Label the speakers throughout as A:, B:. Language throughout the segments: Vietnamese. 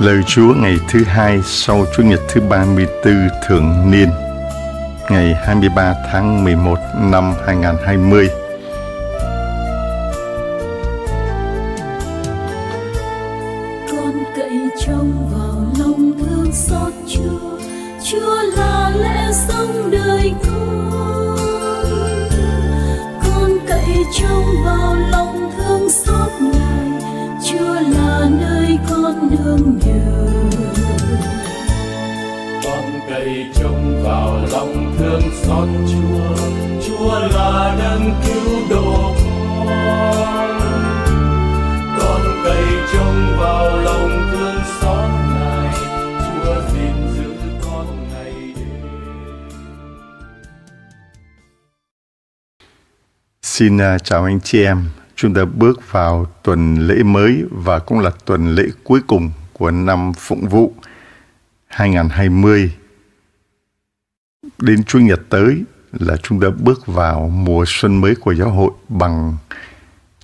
A: Lời Chúa ngày thứ hai sau Chúa Nhật thứ 34 thường niên ngày 23 tháng 11 năm 2020 Xin à, chào anh chị em. Chúng ta bước vào tuần lễ mới và cũng là tuần lễ cuối cùng của năm Phụng vụ 2020. Đến Chủ nhật tới là chúng ta bước vào mùa xuân mới của giáo hội bằng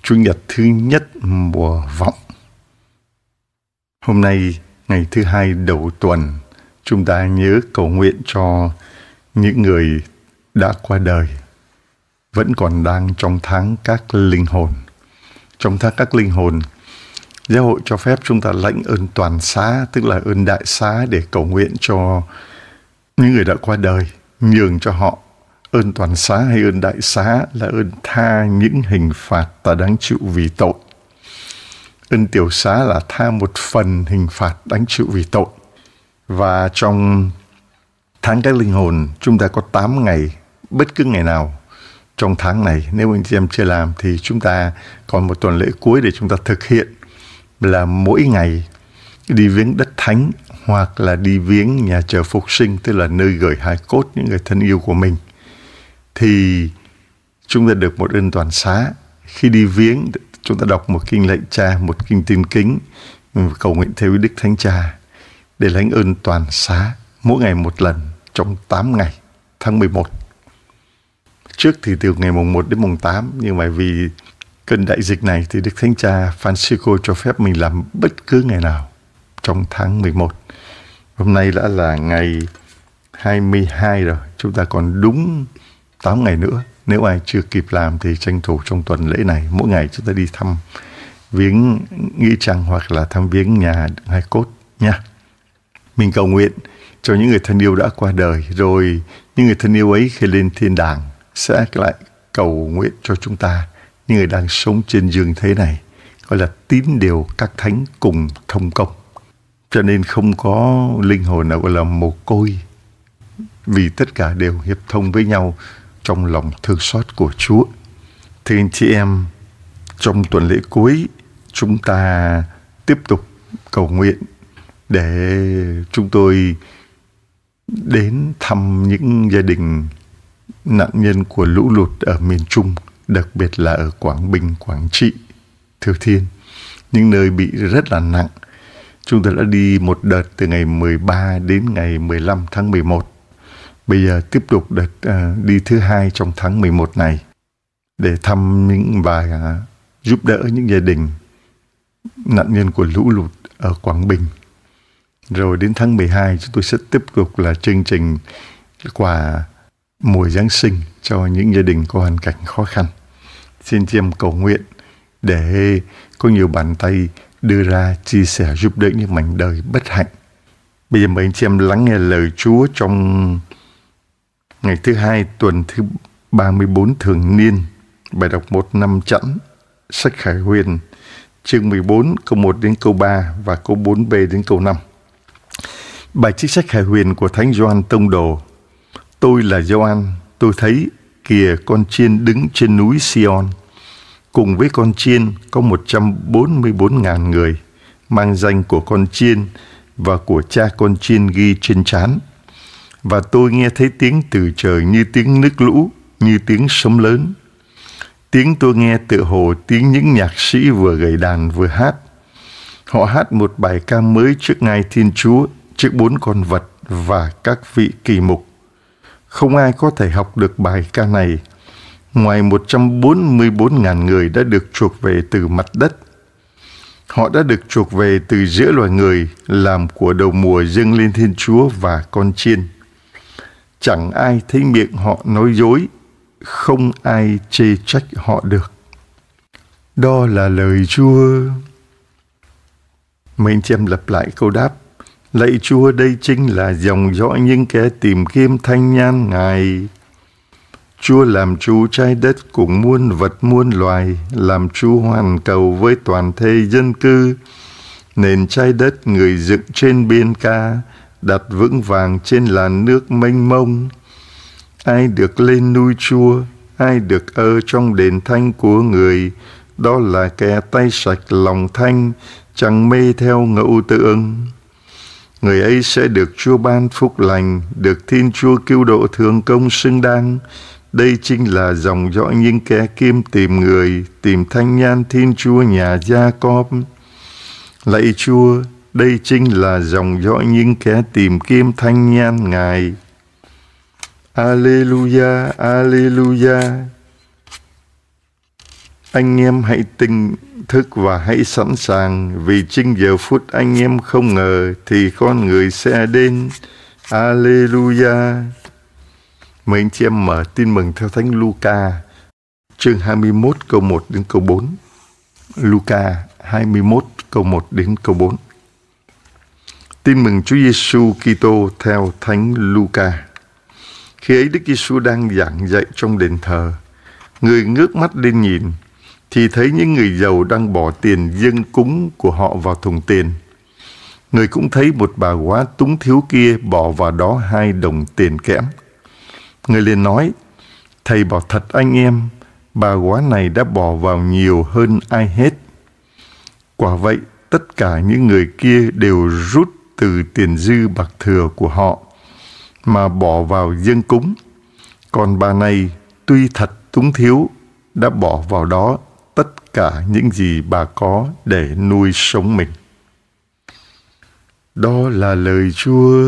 A: Chủ nhật thứ nhất mùa vọng. Hôm nay ngày thứ hai đầu tuần, chúng ta nhớ cầu nguyện cho những người đã qua đời vẫn còn đang trong tháng các linh hồn. Trong tháng các linh hồn, giáo hội cho phép chúng ta lãnh ơn toàn xá, tức là ơn đại xá để cầu nguyện cho những người đã qua đời, nhường cho họ ơn toàn xá hay ơn đại xá là ơn tha những hình phạt ta đáng chịu vì tội. Ơn tiểu xá là tha một phần hình phạt đáng chịu vì tội. Và trong tháng các linh hồn, chúng ta có 8 ngày, bất cứ ngày nào trong tháng này nếu anh chị em chưa làm thì chúng ta còn một tuần lễ cuối để chúng ta thực hiện là mỗi ngày đi viếng đất thánh hoặc là đi viếng nhà chờ phục sinh tức là nơi gửi hài cốt những người thân yêu của mình thì chúng ta được một ơn toàn xá khi đi viếng chúng ta đọc một kinh lệnh cha một kinh tin kính cầu nguyện theo đức thánh cha để lãnh ơn toàn xá mỗi ngày một lần trong 8 ngày tháng 11 trước thì từ ngày mùng 1 đến mùng 8 nhưng mà vì cơn đại dịch này thì Đức Thánh Cha Francisco cho phép mình làm bất cứ ngày nào trong tháng 11. Hôm nay đã là ngày 22 rồi, chúng ta còn đúng 8 ngày nữa. Nếu ai chưa kịp làm thì tranh thủ trong tuần lễ này, mỗi ngày chúng ta đi thăm viếng nghĩa trang hoặc là thăm viếng nhà hai cốt nha. Mình cầu nguyện cho những người thân yêu đã qua đời rồi những người thân yêu ấy khi lên thiên đàng sẽ lại cầu nguyện cho chúng ta những người đang sống trên dương thế này gọi là tín điều các thánh cùng thông công cho nên không có linh hồn nào gọi là mồ côi vì tất cả đều hiệp thông với nhau trong lòng thương xót của Chúa. Thưa anh chị em, trong tuần lễ cuối chúng ta tiếp tục cầu nguyện để chúng tôi đến thăm những gia đình nạn nhân của lũ lụt ở miền Trung, đặc biệt là ở Quảng Bình, Quảng Trị, Thừa Thiên, những nơi bị rất là nặng. Chúng tôi đã đi một đợt từ ngày 13 đến ngày 15 tháng 11. Bây giờ tiếp tục đợt uh, đi thứ hai trong tháng 11 này để thăm những và uh, giúp đỡ những gia đình nạn nhân của lũ lụt ở Quảng Bình. Rồi đến tháng 12 chúng tôi sẽ tiếp tục là chương trình quà mùa Giáng sinh cho những gia đình có hoàn cảnh khó khăn. Xin chiêm cầu nguyện để có nhiều bàn tay đưa ra chia sẻ giúp đỡ những mảnh đời bất hạnh. Bây giờ mời anh chị em lắng nghe lời Chúa trong ngày thứ hai tuần thứ 34 thường niên, bài đọc một năm chẵn, sách Khải Huyền, chương 14 câu 1 đến câu 3 và câu 4b đến câu 5. Bài trích sách Khải Huyền của Thánh Gioan Tông Đồ Tôi là Gioan, tôi thấy kìa con chiên đứng trên núi Sion. Cùng với con chiên có 144.000 người mang danh của con chiên và của cha con chiên ghi trên chán. Và tôi nghe thấy tiếng từ trời như tiếng nước lũ, như tiếng sấm lớn. Tiếng tôi nghe tự hồ tiếng những nhạc sĩ vừa gầy đàn vừa hát. Họ hát một bài ca mới trước ngài Thiên Chúa, trước bốn con vật và các vị kỳ mục không ai có thể học được bài ca này. Ngoài 144.000 người đã được chuộc về từ mặt đất, họ đã được chuộc về từ giữa loài người, làm của đầu mùa dâng lên Thiên Chúa và con chiên. Chẳng ai thấy miệng họ nói dối, không ai chê trách họ được. Đó là lời Chúa. Mình xem lặp lại câu đáp Lạy Chúa đây chính là dòng dõi những kẻ tìm kiếm thanh nhan Ngài. Chúa làm chủ trái đất cùng muôn vật muôn loài, làm chủ hoàn cầu với toàn thể dân cư. Nền trái đất người dựng trên biên ca, đặt vững vàng trên làn nước mênh mông. Ai được lên nuôi Chúa, ai được ơ trong đền thanh của người, đó là kẻ tay sạch lòng thanh, chẳng mê theo ngẫu tượng người ấy sẽ được Chúa ban phúc lành, được Thiên Chúa cứu độ thường công xứng đáng. Đây chính là dòng dõi những kẻ kim tìm người, tìm thanh nhan Thiên Chúa nhà gia cóp. Lạy Chúa, đây chính là dòng dõi những kẻ tìm kim thanh nhan Ngài. Alleluia, Alleluia. Anh em hãy tình thức và hãy sẵn sàng vì chính giờ phút anh em không ngờ thì con người sẽ đến. Alleluia. Mời anh chị em mở tin mừng theo Thánh Luca chương 21 câu 1 đến câu 4. Luca 21 câu 1 đến câu 4. Tin mừng Chúa Giêsu Kitô theo Thánh Luca. Khi ấy Đức Giêsu đang giảng dạy trong đền thờ, người ngước mắt lên nhìn thì thấy những người giàu đang bỏ tiền dân cúng của họ vào thùng tiền. Người cũng thấy một bà quá túng thiếu kia bỏ vào đó hai đồng tiền kẽm. Người liền nói, thầy bảo thật anh em, bà quá này đã bỏ vào nhiều hơn ai hết. Quả vậy, tất cả những người kia đều rút từ tiền dư bạc thừa của họ mà bỏ vào dân cúng. Còn bà này tuy thật túng thiếu đã bỏ vào đó cả những gì bà có để nuôi sống mình. Đó là lời Chúa.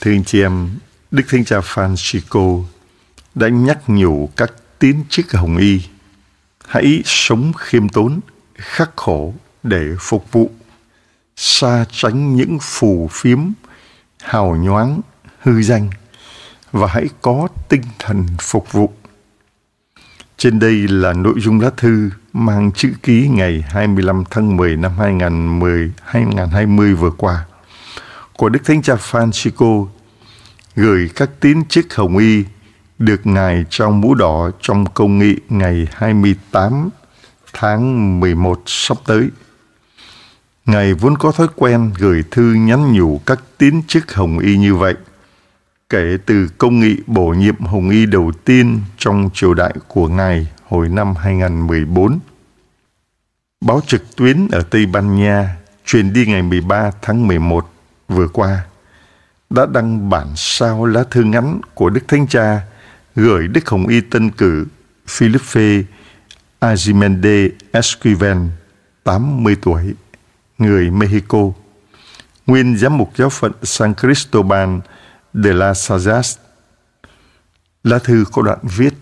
A: Thưa anh chị em, Đức Thánh Cha Francisco đã nhắc nhủ các tín chức hồng y hãy sống khiêm tốn, khắc khổ để phục vụ, xa tránh những phù phiếm, hào nhoáng, hư danh – và hãy có tinh thần phục vụ. Trên đây là nội dung lá thư mang chữ ký ngày 25 tháng 10 năm 2010, 2020 vừa qua của Đức Thánh Cha Francisco gửi các tín chức hồng y được Ngài trong mũ đỏ trong công nghị ngày 28 tháng 11 sắp tới. Ngài vốn có thói quen gửi thư nhắn nhủ các tín chức hồng y như vậy – kể từ công nghị bổ nhiệm Hồng Y đầu tiên trong triều đại của Ngài hồi năm 2014. Báo trực tuyến ở Tây Ban Nha truyền đi ngày 13 tháng 11 vừa qua đã đăng bản sao lá thư ngắn của Đức Thánh Cha gửi Đức Hồng Y Tân Cử Philippe Azimende Esquivel, 80 tuổi, người Mexico, nguyên giám mục giáo phận San Cristobal, de la Sajas. Lá thư có đoạn viết,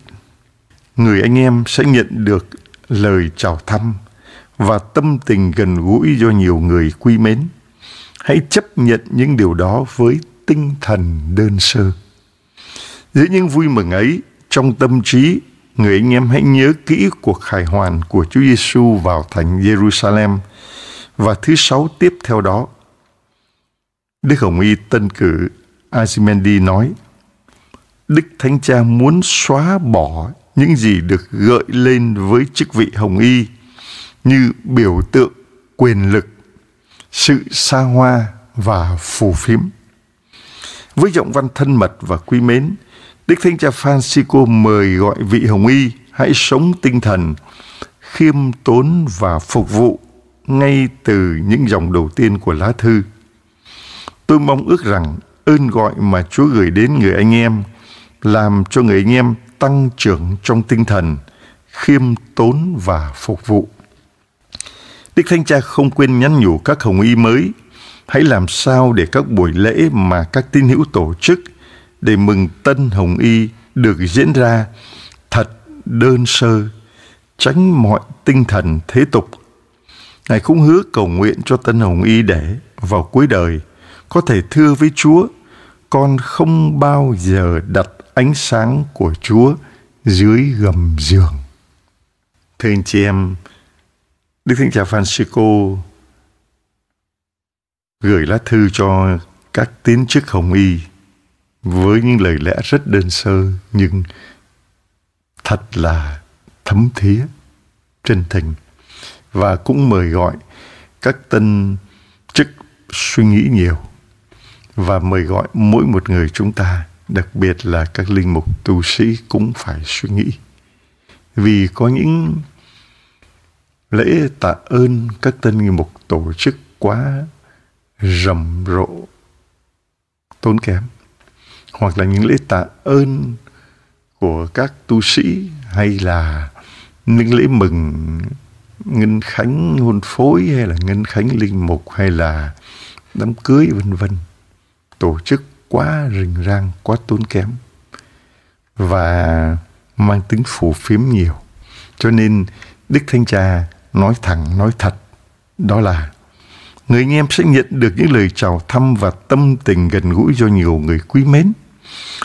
A: người anh em sẽ nhận được lời chào thăm và tâm tình gần gũi do nhiều người quý mến. Hãy chấp nhận những điều đó với tinh thần đơn sơ. Giữa những vui mừng ấy, trong tâm trí, người anh em hãy nhớ kỹ cuộc khải hoàn của Chúa Giêsu vào thành Jerusalem và thứ sáu tiếp theo đó. Đức Hồng Y tân cử Asimendi nói, Đức Thánh Cha muốn xóa bỏ những gì được gợi lên với chức vị Hồng Y như biểu tượng quyền lực, sự xa hoa và phù phiếm. Với giọng văn thân mật và quý mến, Đức Thánh Cha Francisco mời gọi vị Hồng Y hãy sống tinh thần, khiêm tốn và phục vụ ngay từ những dòng đầu tiên của lá thư. Tôi mong ước rằng ơn gọi mà Chúa gửi đến người anh em, làm cho người anh em tăng trưởng trong tinh thần, khiêm tốn và phục vụ. Đức Thánh Cha không quên nhắn nhủ các hồng y mới, hãy làm sao để các buổi lễ mà các tín hữu tổ chức để mừng tân hồng y được diễn ra thật đơn sơ, tránh mọi tinh thần thế tục. Ngài cũng hứa cầu nguyện cho tân hồng y để vào cuối đời – có thể thưa với Chúa, con không bao giờ đặt ánh sáng của Chúa dưới gầm giường. Thưa anh chị em, Đức Thánh Cha Francisco gửi lá thư cho các tín chức hồng y với những lời lẽ rất đơn sơ nhưng thật là thấm thía, chân thành và cũng mời gọi các tân chức suy nghĩ nhiều và mời gọi mỗi một người chúng ta đặc biệt là các linh mục tu sĩ cũng phải suy nghĩ vì có những lễ tạ ơn các tân nghi mục tổ chức quá rầm rộ tốn kém hoặc là những lễ tạ ơn của các tu sĩ hay là những lễ mừng ngân khánh hôn phối hay là ngân khánh linh mục hay là đám cưới vân vân tổ chức quá rình rang, quá tốn kém và mang tính phủ phiếm nhiều. Cho nên Đức Thanh cha nói thẳng, nói thật, đó là người anh em sẽ nhận được những lời chào thăm và tâm tình gần gũi do nhiều người quý mến.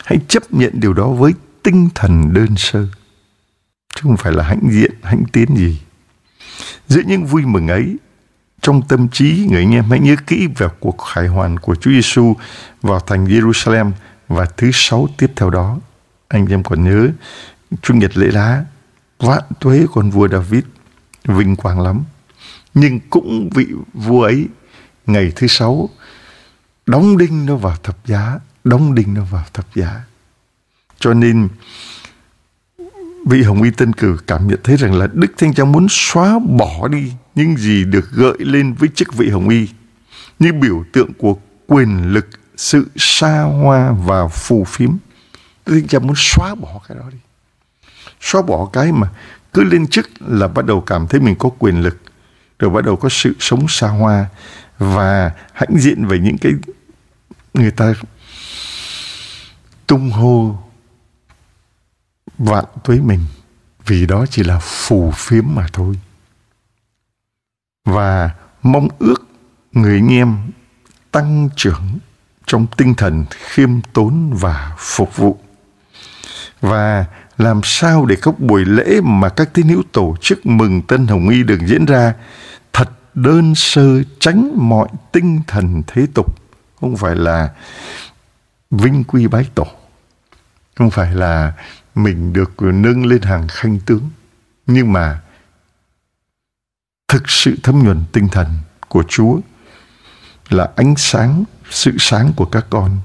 A: Hãy chấp nhận điều đó với tinh thần đơn sơ. Chứ không phải là hãnh diện, hãnh tiến gì. Giữa những vui mừng ấy, trong tâm trí người anh em hãy nhớ kỹ về cuộc khải hoàn của Chúa Giêsu vào thành Jerusalem và thứ sáu tiếp theo đó anh em còn nhớ Trung Nhật lễ lá vạn tuế con vua David vinh quang lắm nhưng cũng vị vua ấy ngày thứ sáu đóng đinh nó vào thập giá đóng đinh nó vào thập giá cho nên vị hồng y tân cử cảm nhận thấy rằng là đức thánh cha muốn xóa bỏ đi những gì được gợi lên với chức vị hồng y như biểu tượng của quyền lực, sự xa hoa và phù phiếm. Đức cha muốn xóa bỏ cái đó đi. Xóa bỏ cái mà cứ lên chức là bắt đầu cảm thấy mình có quyền lực, rồi bắt đầu có sự sống xa hoa và hãnh diện về những cái người ta tung hô vạn tuế mình vì đó chỉ là phù phiếm mà thôi và mong ước người anh em tăng trưởng trong tinh thần khiêm tốn và phục vụ và làm sao để các buổi lễ mà các tín hữu tổ chức mừng Tân Hồng Y được diễn ra thật đơn sơ tránh mọi tinh thần thế tục không phải là vinh quy bái tổ không phải là mình được nâng lên hàng khanh tướng nhưng mà thực sự thấm nhuần tinh thần của Chúa là ánh sáng, sự sáng của các con.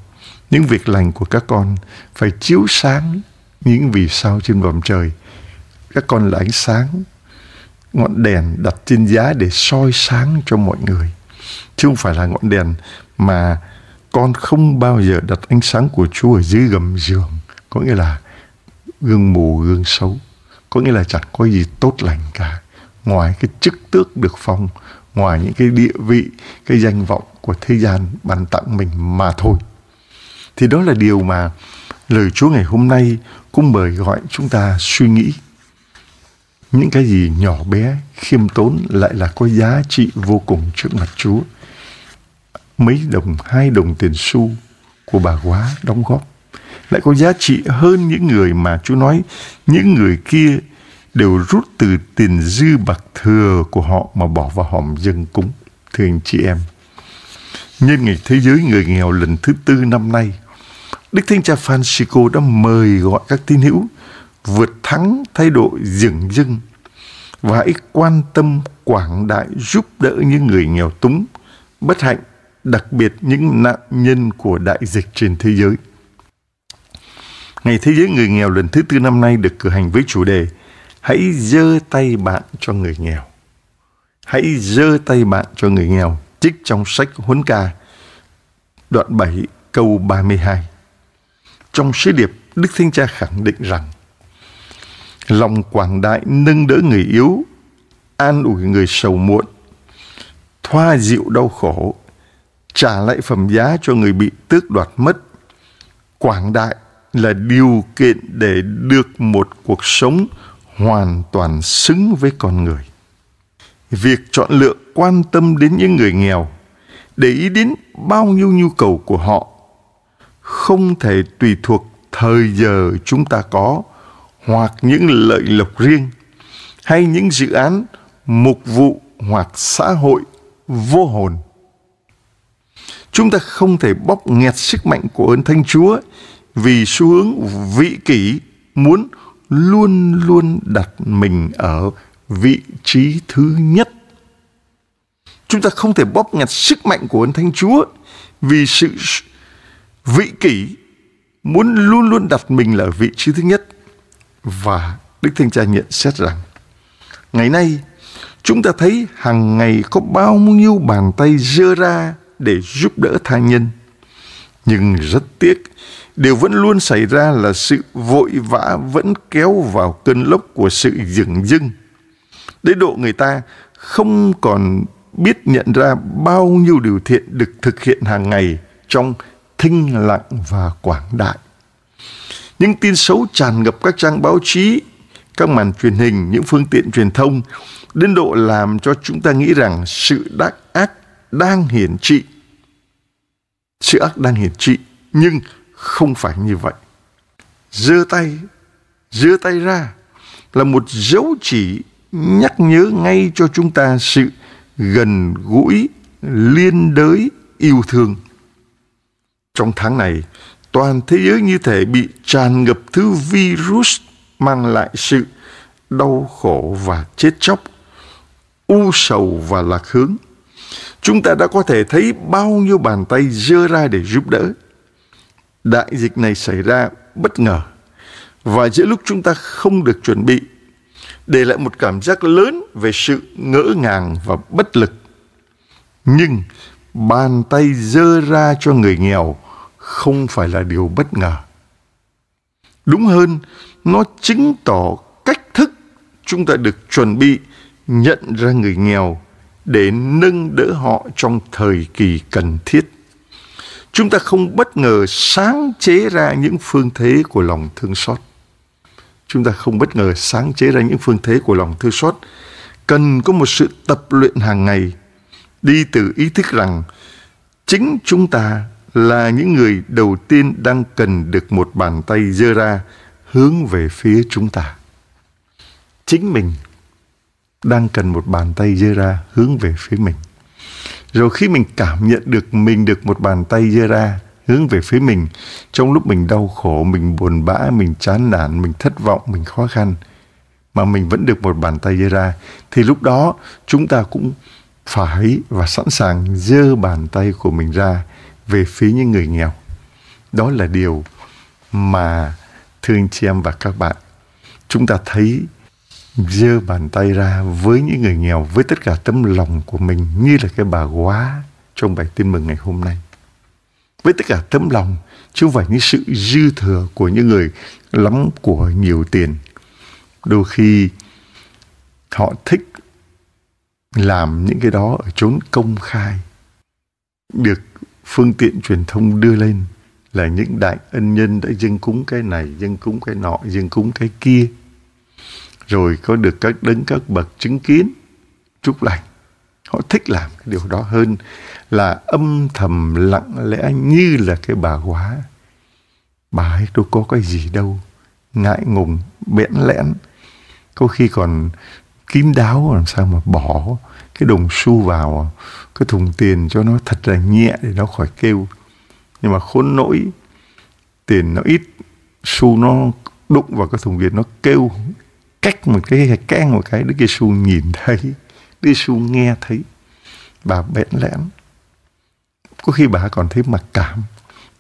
A: Những việc lành của các con phải chiếu sáng những vì sao trên vòm trời. Các con là ánh sáng, ngọn đèn đặt trên giá để soi sáng cho mọi người. Chứ không phải là ngọn đèn mà con không bao giờ đặt ánh sáng của Chúa ở dưới gầm giường. Có nghĩa là gương mù, gương xấu. Có nghĩa là chẳng có gì tốt lành cả ngoài cái chức tước được phong ngoài những cái địa vị cái danh vọng của thế gian bàn tặng mình mà thôi thì đó là điều mà lời chúa ngày hôm nay cũng mời gọi chúng ta suy nghĩ những cái gì nhỏ bé khiêm tốn lại là có giá trị vô cùng trước mặt chúa mấy đồng hai đồng tiền xu của bà quá đóng góp lại có giá trị hơn những người mà chúa nói những người kia đều rút từ tiền dư bạc thừa của họ mà bỏ vào hòm dân cúng. Thưa anh chị em, nhân ngày Thế giới Người Nghèo lần thứ tư năm nay, Đức Thánh Cha Francisco đã mời gọi các tín hữu vượt thắng thay đổi dựng dưng và hãy quan tâm quảng đại giúp đỡ những người nghèo túng, bất hạnh, đặc biệt những nạn nhân của đại dịch trên thế giới. Ngày Thế giới Người Nghèo lần thứ tư năm nay được cử hành với chủ đề – Hãy giơ tay bạn cho người nghèo. Hãy giơ tay bạn cho người nghèo. Trích trong sách Huấn ca, đoạn 7 câu 32. Trong sứ điệp, Đức Thánh Cha khẳng định rằng lòng quảng đại nâng đỡ người yếu, an ủi người sầu muộn, thoa dịu đau khổ, trả lại phẩm giá cho người bị tước đoạt mất. Quảng đại là điều kiện để được một cuộc sống hoàn toàn xứng với con người việc chọn lựa quan tâm đến những người nghèo để ý đến bao nhiêu nhu cầu của họ không thể tùy thuộc thời giờ chúng ta có hoặc những lợi lộc riêng hay những dự án mục vụ hoặc xã hội vô hồn chúng ta không thể bóp nghẹt sức mạnh của ơn thánh chúa vì xu hướng vị kỷ muốn luôn luôn đặt mình ở vị trí thứ nhất. Chúng ta không thể bóp nghẹt sức mạnh của Ơn Thánh Chúa vì sự vị kỷ muốn luôn luôn đặt mình là vị trí thứ nhất. Và Đức Thiên Cha nhận xét rằng ngày nay chúng ta thấy hàng ngày có bao nhiêu bàn tay dơ ra để giúp đỡ tha nhân. Nhưng rất tiếc điều vẫn luôn xảy ra là sự vội vã vẫn kéo vào cơn lốc của sự dửng dưng đến độ người ta không còn biết nhận ra bao nhiêu điều thiện được thực hiện hàng ngày trong thinh lặng và quảng đại những tin xấu tràn ngập các trang báo chí các màn truyền hình những phương tiện truyền thông đến độ làm cho chúng ta nghĩ rằng sự đắc ác đang hiển trị sự ác đang hiển trị nhưng không phải như vậy. Giơ tay, giơ tay ra là một dấu chỉ nhắc nhớ ngay cho chúng ta sự gần gũi, liên đới, yêu thương. Trong tháng này, toàn thế giới như thể bị tràn ngập thứ virus mang lại sự đau khổ và chết chóc, u sầu và lạc hướng. Chúng ta đã có thể thấy bao nhiêu bàn tay dơ ra để giúp đỡ đại dịch này xảy ra bất ngờ và giữa lúc chúng ta không được chuẩn bị để lại một cảm giác lớn về sự ngỡ ngàng và bất lực nhưng bàn tay dơ ra cho người nghèo không phải là điều bất ngờ đúng hơn nó chứng tỏ cách thức chúng ta được chuẩn bị nhận ra người nghèo để nâng đỡ họ trong thời kỳ cần thiết chúng ta không bất ngờ sáng chế ra những phương thế của lòng thương xót. Chúng ta không bất ngờ sáng chế ra những phương thế của lòng thương xót. Cần có một sự tập luyện hàng ngày, đi từ ý thức rằng chính chúng ta là những người đầu tiên đang cần được một bàn tay dơ ra hướng về phía chúng ta. Chính mình đang cần một bàn tay dơ ra hướng về phía mình rồi khi mình cảm nhận được mình được một bàn tay dơ ra hướng về phía mình trong lúc mình đau khổ mình buồn bã mình chán nản mình thất vọng mình khó khăn mà mình vẫn được một bàn tay dơ ra thì lúc đó chúng ta cũng phải và sẵn sàng dơ bàn tay của mình ra về phía những người nghèo đó là điều mà thương chị em và các bạn chúng ta thấy giơ bàn tay ra với những người nghèo với tất cả tấm lòng của mình như là cái bà quá trong bài tin mừng ngày hôm nay với tất cả tấm lòng chứ không phải những sự dư thừa của những người lắm của nhiều tiền đôi khi họ thích làm những cái đó ở chốn công khai được phương tiện truyền thông đưa lên là những đại ân nhân đã dâng cúng cái này dâng cúng cái nọ dâng cúng cái kia rồi có được các đấng các bậc chứng kiến chúc lành họ thích làm cái điều đó hơn là âm thầm lặng lẽ như là cái bà quá bà ấy đâu có cái gì đâu ngại ngùng bẽn lẽn có khi còn kín đáo làm sao mà bỏ cái đồng xu vào cái thùng tiền cho nó thật là nhẹ để nó khỏi kêu nhưng mà khốn nỗi tiền nó ít xu nó đụng vào cái thùng tiền nó kêu cách một cái cái một cái Đức Giêsu nhìn thấy Đức Giêsu nghe thấy bà bẽn lẽn có khi bà còn thấy mặc cảm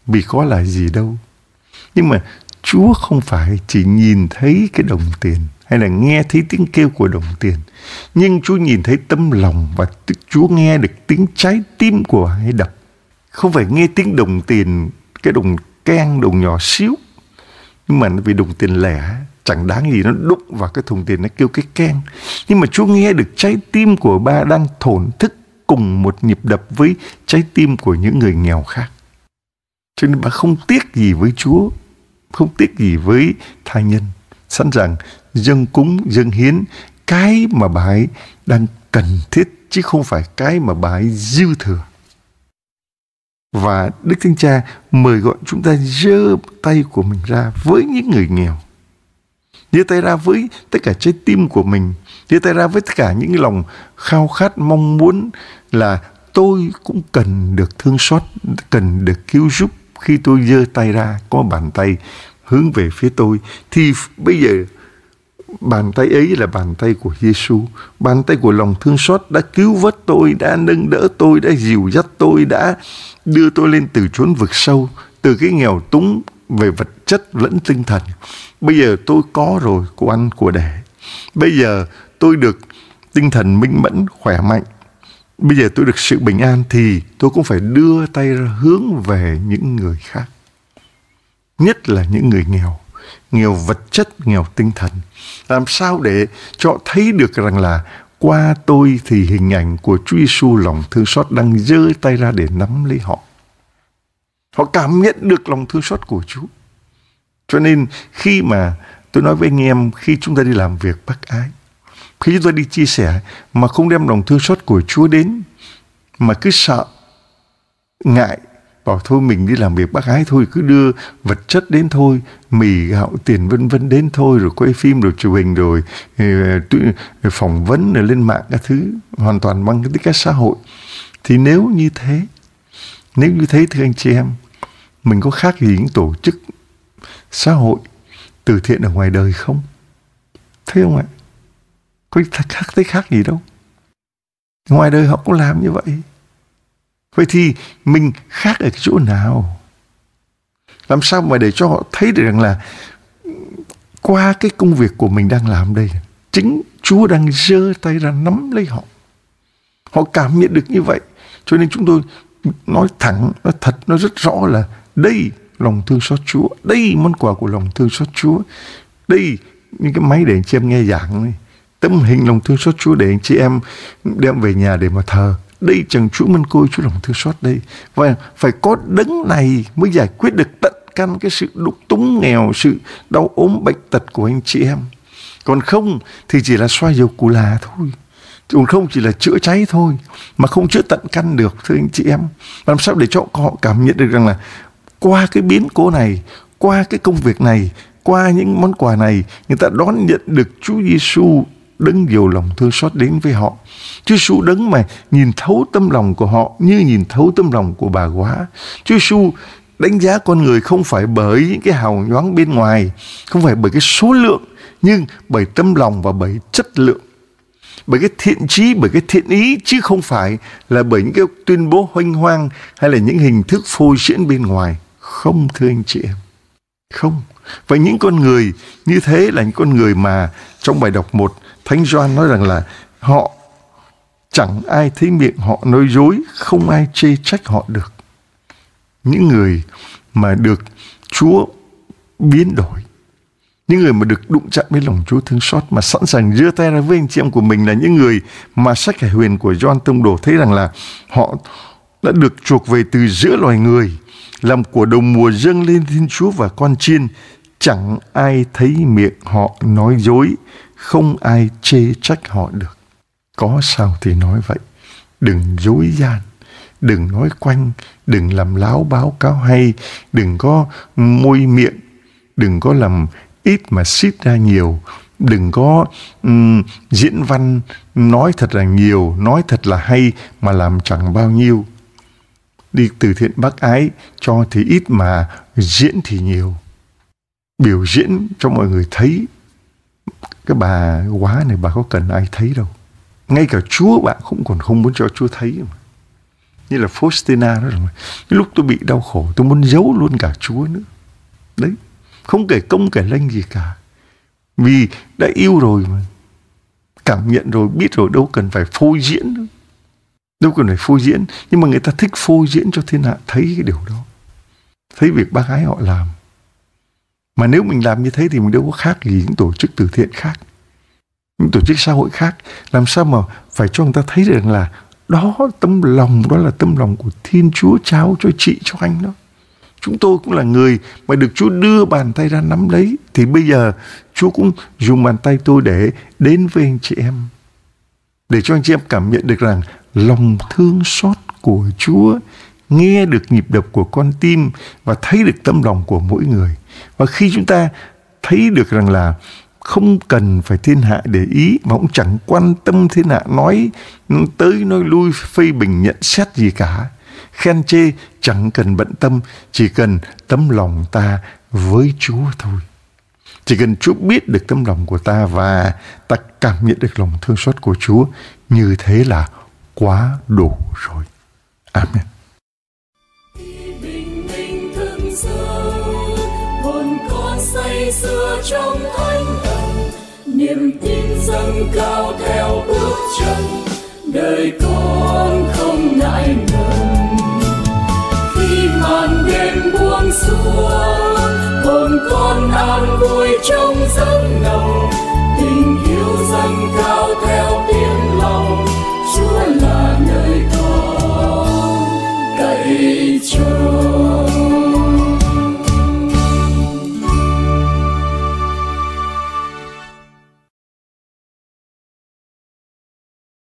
A: vì có là gì đâu nhưng mà Chúa không phải chỉ nhìn thấy cái đồng tiền hay là nghe thấy tiếng kêu của đồng tiền nhưng Chúa nhìn thấy tâm lòng và Chúa nghe được tiếng trái tim của bà đập không phải nghe tiếng đồng tiền cái đồng keng đồng nhỏ xíu nhưng mà vì đồng tiền lẻ chẳng đáng gì nó đụng vào cái thùng tiền nó kêu cái keng nhưng mà Chúa nghe được trái tim của ba đang thổn thức cùng một nhịp đập với trái tim của những người nghèo khác cho nên bà không tiếc gì với Chúa không tiếc gì với tha nhân sẵn sàng dâng cúng dâng hiến cái mà bà ấy đang cần thiết chứ không phải cái mà bà ấy dư thừa và Đức Thánh Cha mời gọi chúng ta giơ tay của mình ra với những người nghèo Chia tay ra với tất cả trái tim của mình. Chia tay ra với tất cả những lòng khao khát mong muốn là tôi cũng cần được thương xót, cần được cứu giúp khi tôi giơ tay ra có bàn tay hướng về phía tôi thì bây giờ bàn tay ấy là bàn tay của Giêsu, bàn tay của lòng thương xót đã cứu vớt tôi, đã nâng đỡ tôi, đã dìu dắt tôi, đã đưa tôi lên từ chốn vực sâu, từ cái nghèo túng về vật chất lẫn tinh thần. Bây giờ tôi có rồi của ăn của để. Bây giờ tôi được tinh thần minh mẫn, khỏe mạnh. Bây giờ tôi được sự bình an thì tôi cũng phải đưa tay ra hướng về những người khác. Nhất là những người nghèo, nghèo vật chất, nghèo tinh thần. Làm sao để cho thấy được rằng là qua tôi thì hình ảnh của Chúa Giêsu lòng thương xót đang giơ tay ra để nắm lấy họ. Họ cảm nhận được lòng thương xót của Chúa. Cho nên khi mà tôi nói với anh em khi chúng ta đi làm việc bác ái, khi chúng ta đi chia sẻ mà không đem lòng thương xót của Chúa đến mà cứ sợ ngại bảo thôi mình đi làm việc bác ái thôi cứ đưa vật chất đến thôi mì gạo tiền vân vân đến thôi rồi quay phim rồi chụp hình rồi ờ, phỏng vấn rồi lên mạng các thứ hoàn toàn bằng cái cách xã hội thì nếu như thế nếu như thế thưa anh chị em, mình có khác gì những tổ chức xã hội từ thiện ở ngoài đời không? thấy không ạ? Có khác thế khác gì đâu. Ngoài đời họ cũng làm như vậy. Vậy thì mình khác ở chỗ nào? Làm sao mà để cho họ thấy được rằng là qua cái công việc của mình đang làm đây, chính Chúa đang giơ tay ra nắm lấy họ. Họ cảm nhận được như vậy. Cho nên chúng tôi nói thẳng nói thật nó rất rõ là đây lòng thương xót Chúa đây món quà của lòng thương xót Chúa đây những cái máy để anh chị em nghe giảng này tấm hình lòng thương xót Chúa để anh chị em đem về nhà để mà thờ đây chẳng Chúa minh côi Chúa lòng thương xót đây và phải có đấng này mới giải quyết được tận căn cái sự đục túng nghèo sự đau ốm bệnh tật của anh chị em còn không thì chỉ là xoa dầu cù là thôi Chúng không chỉ là chữa cháy thôi mà không chữa tận căn được thưa anh chị em. Làm sao để cho họ cảm nhận được rằng là qua cái biến cố này, qua cái công việc này, qua những món quà này, người ta đón nhận được Chúa Giêsu đấng nhiều lòng thương xót đến với họ. Chúa Giêsu đấng mà nhìn thấu tâm lòng của họ như nhìn thấu tâm lòng của bà quá. Chúa Giêsu đánh giá con người không phải bởi những cái hào nhoáng bên ngoài, không phải bởi cái số lượng, nhưng bởi tâm lòng và bởi chất lượng bởi cái thiện trí bởi cái thiện ý chứ không phải là bởi những cái tuyên bố hoanh hoang hay là những hình thức phô diễn bên ngoài không thưa anh chị em không và những con người như thế là những con người mà trong bài đọc một thánh Gioan nói rằng là họ chẳng ai thấy miệng họ nói dối không ai chê trách họ được những người mà được Chúa biến đổi những người mà được đụng chạm với lòng Chúa thương xót mà sẵn sàng giơ tay ra với anh chị em của mình là những người mà sách Hải Huyền của John Tông Đồ thấy rằng là họ đã được chuộc về từ giữa loài người, làm của đồng mùa dâng lên Thiên Chúa và con chiên, chẳng ai thấy miệng họ nói dối, không ai chê trách họ được. Có sao thì nói vậy, đừng dối gian đừng nói quanh, đừng làm láo báo cáo hay, đừng có môi miệng, đừng có làm ít mà xít ra nhiều đừng có um, diễn văn nói thật là nhiều nói thật là hay mà làm chẳng bao nhiêu đi từ thiện bác ái cho thì ít mà diễn thì nhiều biểu diễn cho mọi người thấy cái bà quá này bà có cần ai thấy đâu ngay cả chúa bạn cũng còn không muốn cho chúa thấy mà như là Faustina đó rồi lúc tôi bị đau khổ tôi muốn giấu luôn cả chúa nữa đấy không kể công kể lanh gì cả vì đã yêu rồi mà cảm nhận rồi biết rồi đâu cần phải phô diễn nữa. đâu cần phải phô diễn nhưng mà người ta thích phô diễn cho thiên hạ thấy cái điều đó thấy việc bác ái họ làm mà nếu mình làm như thế thì mình đâu có khác gì những tổ chức từ thiện khác những tổ chức xã hội khác làm sao mà phải cho người ta thấy được là đó tấm lòng đó là tấm lòng của thiên chúa trao cho chị cho anh đó Chúng tôi cũng là người mà được Chúa đưa bàn tay ra nắm lấy. Thì bây giờ Chúa cũng dùng bàn tay tôi để đến với anh chị em. Để cho anh chị em cảm nhận được rằng lòng thương xót của Chúa nghe được nhịp đập của con tim và thấy được tâm lòng của mỗi người. Và khi chúng ta thấy được rằng là không cần phải thiên hạ để ý mà cũng chẳng quan tâm thiên hạ nói tới nói lui phê bình nhận xét gì cả khen chê chẳng cần bận tâm, chỉ cần tấm lòng ta với Chúa thôi. Chỉ cần Chúa biết được tấm lòng của ta và ta cảm nhận được lòng thương xót của Chúa, như thế là quá đủ rồi. Amen. trong thánh thần, niềm tin dâng cao theo bước chân, đời con không ngại ngần màn đêm buông xuống hồn con an vui trong giấc nồng tình yêu dâng cao theo tiếng lòng chúa là nơi con cậy trông